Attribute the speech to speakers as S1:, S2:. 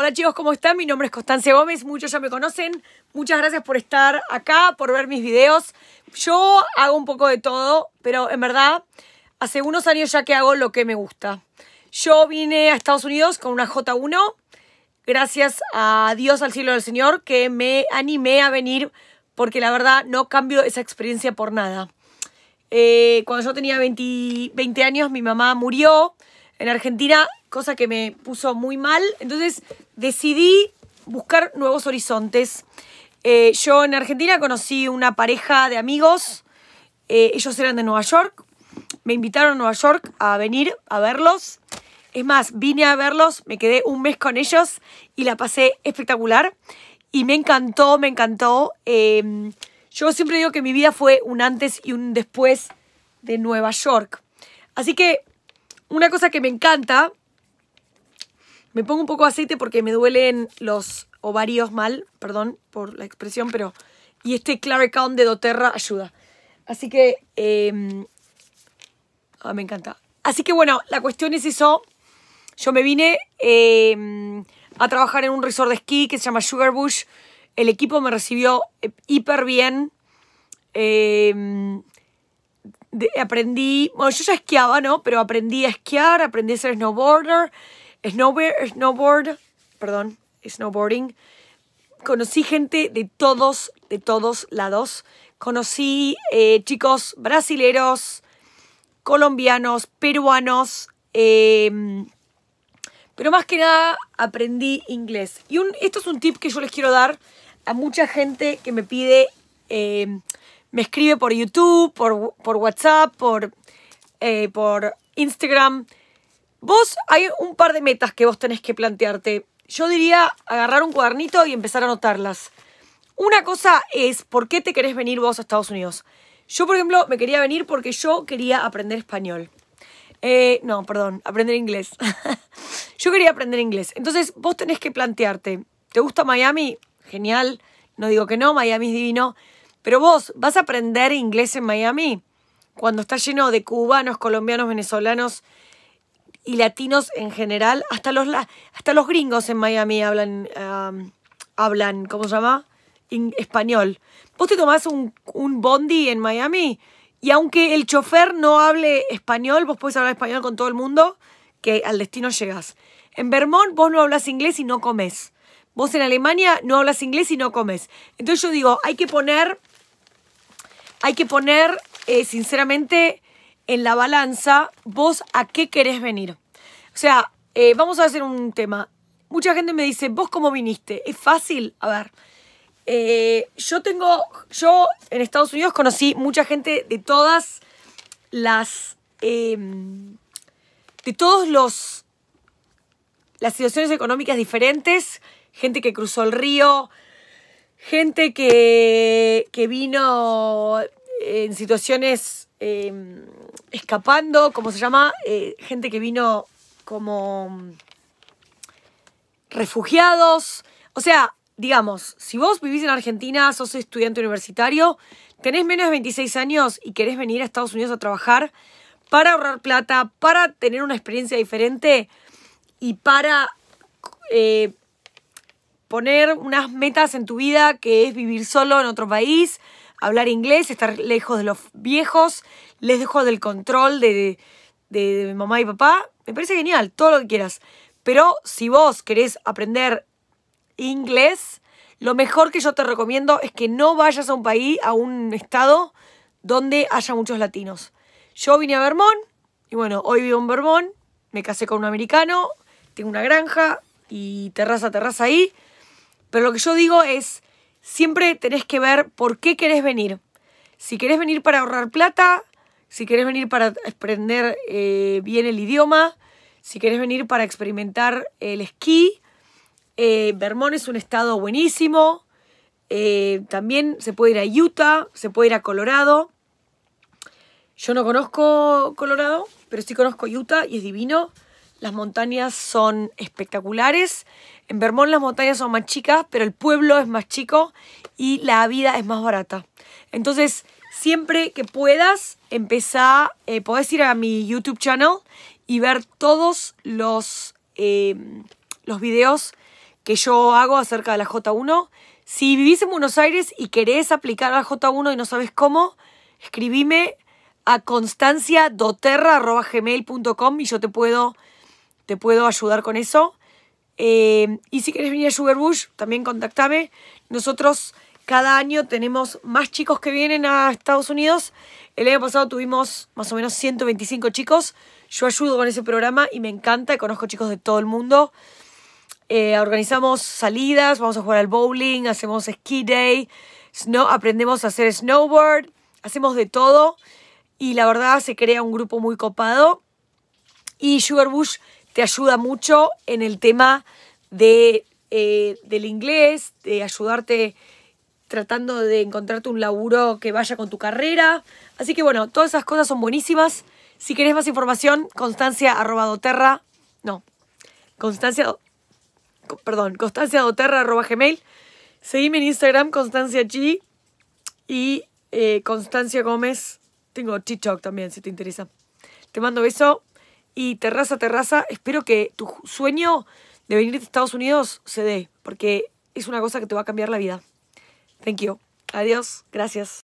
S1: Hola chicos, ¿cómo están? Mi nombre es Constancia Gómez, muchos ya me conocen. Muchas gracias por estar acá, por ver mis videos. Yo hago un poco de todo, pero en verdad hace unos años ya que hago lo que me gusta. Yo vine a Estados Unidos con una J1, gracias a Dios al cielo del Señor, que me animé a venir porque la verdad no cambio esa experiencia por nada. Eh, cuando yo tenía 20, 20 años mi mamá murió en Argentina cosa que me puso muy mal. Entonces decidí buscar nuevos horizontes. Eh, yo en Argentina conocí una pareja de amigos, eh, ellos eran de Nueva York, me invitaron a Nueva York a venir a verlos. Es más, vine a verlos, me quedé un mes con ellos y la pasé espectacular. Y me encantó, me encantó. Em, yo siempre digo que mi vida fue un antes y un después de Nueva York. Así que una cosa que me encanta me pongo un poco de aceite porque me duelen los ovarios mal, perdón por la expresión, pero... Y este Claricon de doTERRA ayuda. Así que... Em, ah, me encanta. Así que bueno, la cuestión es eso. Yo me vine em, a trabajar en un resort de esquí que se llama Sugar Bush. El equipo me recibió eh, hiper bien. Em, aprendí, bueno, yo ya esquiaba, ¿no? Pero aprendí a esquiar, aprendí a ser snowboarder, snowboard, perdón, snowboarding. Conocí gente de todos, de todos lados. Conocí eh, chicos brasileros, colombianos, peruanos, em, pero más que nada aprendí inglés. Y un, esto es un tip que yo les quiero dar a mucha gente que me pide, em, me escribe por YouTube, por, WhatsApp, por eh, Instagram Vos hay un par de metas que vos tenés que plantearte. Yo diría agarrar un cuadernito y empezar a anotarlas. Una cosa es por qué te querés venir vos a Estados Unidos. Yo, por ejemplo, me quería venir porque yo quería aprender español. Eh, no, perdón, aprender inglés. yo quería aprender inglés. Entonces, vos tenés que plantearte, ¿te gusta Miami? Genial. No digo que no, Miami es divino. Pero vos, ¿vas a aprender inglés en Miami? Cuando está lleno de cubanos, colombianos, venezolanos y latinos en general, hasta los, hasta los gringos en Miami hablan, hablan ¿cómo se llama? español. Vos te tomás un, un bondi en Miami y aunque el chofer no hable español, vos podés hablar español con todo el mundo, que al destino llegas En Vermont vos no hablas inglés y no comes. Vos en Alemania no hablas inglés y no comes. Entonces yo digo, hay que poner, hay que poner, eh, sinceramente, en la balanza vos a qué querés venir. O sea, eh, vamos a hacer un tema. Mucha gente me dice, ¿vos cómo viniste? ¿Es fácil? A ver. Eh, yo tengo, yo en Estados Unidos conocí mucha gente de todas las, em, de todos los, las situaciones económicas diferentes, gente que cruzó el río, gente que, vino en situaciones em, escapando, como se llama, eh, gente que vino como mm, refugiados. O sea, digamos, si vos vivís en Argentina, sos estudiante universitario, tenés menos de 26 años y querés venir a Estados Unidos a trabajar para ahorrar plata, para tener una experiencia diferente y para eh, poner unas metas en tu vida que es vivir solo en otro país, hablar inglés, estar lejos de los viejos, les dejo del control de, de, mamá y papá. Me parece genial, todo lo que quieras. Pero si vos querés aprender inglés, lo mejor que yo te recomiendo es que no vayas a un país, a un estado donde haya muchos latinos. Yo vine a Vermont y bueno, hoy vivo en Vermont, me casé con un americano, tengo una granja y terraza, terraza ahí. Pero lo que yo digo es, siempre tenés que ver por qué querés venir. Si querés venir para ahorrar plata, si querés venir para aprender eh, bien el idioma, si querés venir para experimentar el esquí, eh, Vermont es un estado buenísimo. Eh, también se puede ir a Utah, se puede ir a Colorado. Yo no conozco Colorado, pero sí conozco Utah y es divino. Las montañas son espectaculares. En Vermont las montañas son más chicas, pero el pueblo es más chico y la vida es más barata. Entonces, siempre que puedas, empezá, eh, podés ir a mi YouTube channel y ver todos los, eh, los videos que yo hago acerca de la J1. Si vivís en Buenos Aires y querés aplicar a la J1 y no sabes cómo, escribime a constanciadoterra.gmail.com y yo te puedo te puedo ayudar con eso. Eh, y si quieres venir a Bush también contactame. Nosotros cada año tenemos más chicos que vienen a Estados Unidos. El año pasado tuvimos más o menos 125 chicos. Yo ayudo con ese programa y me encanta. Conozco chicos de todo el mundo. Eh, organizamos salidas, vamos a jugar al bowling, hacemos ski day, aprendemos a hacer snowboard, hacemos de todo y la verdad se crea un grupo muy copado. Y Sugar Bush te ayuda mucho en el tema de, eh, del inglés, de ayudarte tratando de encontrarte un laburo que vaya con tu carrera. Así que bueno, todas esas cosas son buenísimas. Si querés más información, constancia no, constancia, perdón, constancia doterra gmail. en Instagram, Constancia G y eh, Constancia Gómez. Tengo TikTok también, si te interesa. Te mando beso. Y terraza, terraza, espero que tu sueño de venir a Estados Unidos se dé, porque es una cosa que te va a cambiar la vida. Thank you. Adiós. Gracias.